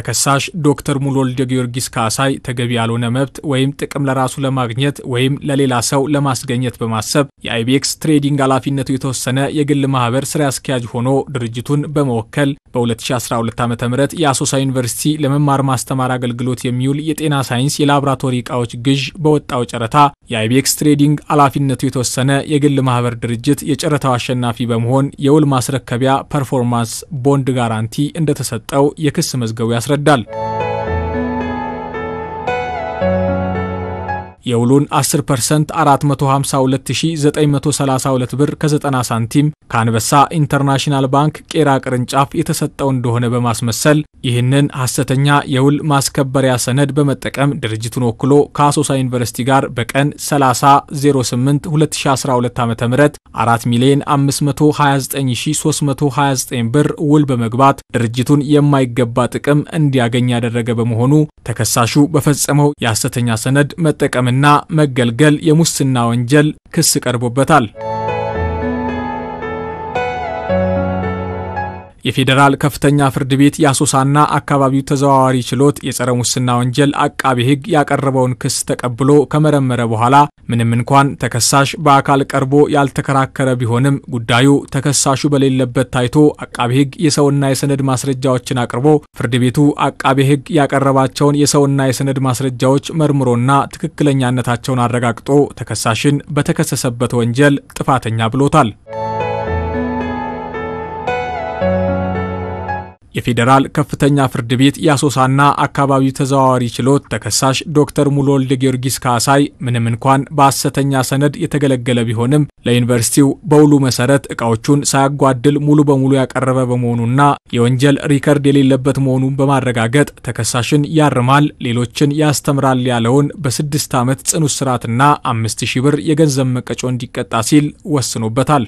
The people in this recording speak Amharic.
ተከሳሽ ዶክተር ሙሉ ወልደ ጊዮርጊስ ካሳይ ተገቢ ያልሆነ መብት ወይም ጥቅም ለራሱ ለማግኘት ወይም ለሌላ ሰው ለማስገኘት በማሰብ የአይቤክስ ትሬዲንግ ኃላፊነቱ የተወሰነ የግል ማህበር ስራ አስኪያጅ ሆኖ ድርጅቱን በመወከል በ2012 ዓ ም የአሶሳ ዩኒቨርሲቲ ለመማር ማስተማር አገልግሎት የሚውል የጤና ሳይንስ የላቦራቶሪ እቃዎች ግዥ በወጣው ጨረታ የአይቤክስ ትሬዲንግ ኃላፊነቱ የተወሰነ የግል ማህበር ድርጅት የጨረታው አሸናፊ በመሆን የውል ማስረከቢያ ፐርፎርማንስ ቦንድ ጋራንቲ እንደተሰጠው የክስ መዝገቡ ያስረ ያስረዳል። የውሉን 10 ፐርሰንት 452932 ብር ከ90 ሳንቲም ከአንበሳ ኢንተርናሽናል ባንክ ቄራ ቅርንጫፍ የተሰጠው እንደሆነ በማስመሰል ይህንን ሐሰተኛ የውል ማስከበሪያ ሰነድ በመጠቀም ድርጅቱን ወክሎ ከአሶሳ ዩኒቨርሲቲ ጋር በቀን 30/08/2012 ዓ.ም 4 ሚሊዮን 529329 ብር ውል በመግባት ድርጅቱን የማይገባ ጥቅም እንዲያገኝ ያደረገ በመሆኑ ተከሳሹ በፈጸመው የሐሰተኛ ሰነድ መጠቀምና መጠየቅና መገልገል የሙስና ወንጀል ክስ ቀርቦበታል። የፌዴራል ከፍተኛ ፍርድ ቤት የአሶሳና አካባቢው ተዘዋዋሪ ችሎት የጸረ ሙስና ወንጀል አቃቤ ሕግ ያቀረበውን ክስ ተቀብሎ ከመረመረ በኋላ ምንም እንኳን ተከሳሽ በአካል ቀርቦ ያልተከራከረ ቢሆንም ጉዳዩ ተከሳሹ በሌለበት ታይቶ አቃቤ ሕግ የሰውና የሰነድ ማስረጃዎችን አቅርቦ ፍርድ ቤቱ አቃቤ ሕግ ያቀረባቸውን የሰውና የሰነድ ማስረጃዎች መርምሮና ትክክለኛነታቸውን አረጋግጦ ተከሳሽን በተከሰሰበት ወንጀል ጥፋተኛ ብሎታል። የፌዴራል ከፍተኛ ፍርድ ቤት የአሶሳና አካባቢው ተዘዋዋሪ ችሎት ተከሳሽ ዶክተር ሙሉ ወልደ ጊዮርጊስ ካሳይ ምንም እንኳን በሐሰተኛ ሰነድ የተገለገለ ቢሆንም ለዩኒቨርሲቲው በውሉ መሰረት እቃዎቹን ሳያጓድል ሙሉ በሙሉ ያቀረበ በመሆኑና የወንጀል ሪከርድ የሌለበት መሆኑን በማረጋገጥ ተከሳሽን ያርማል፣ ሌሎችን ያስተምራል ያለውን በስድስት ዓመት ጽኑ እስራትና አምስት ሺህ ብር የገንዘብ መቀጮ እንዲቀጣ ሲል ወስኖበታል።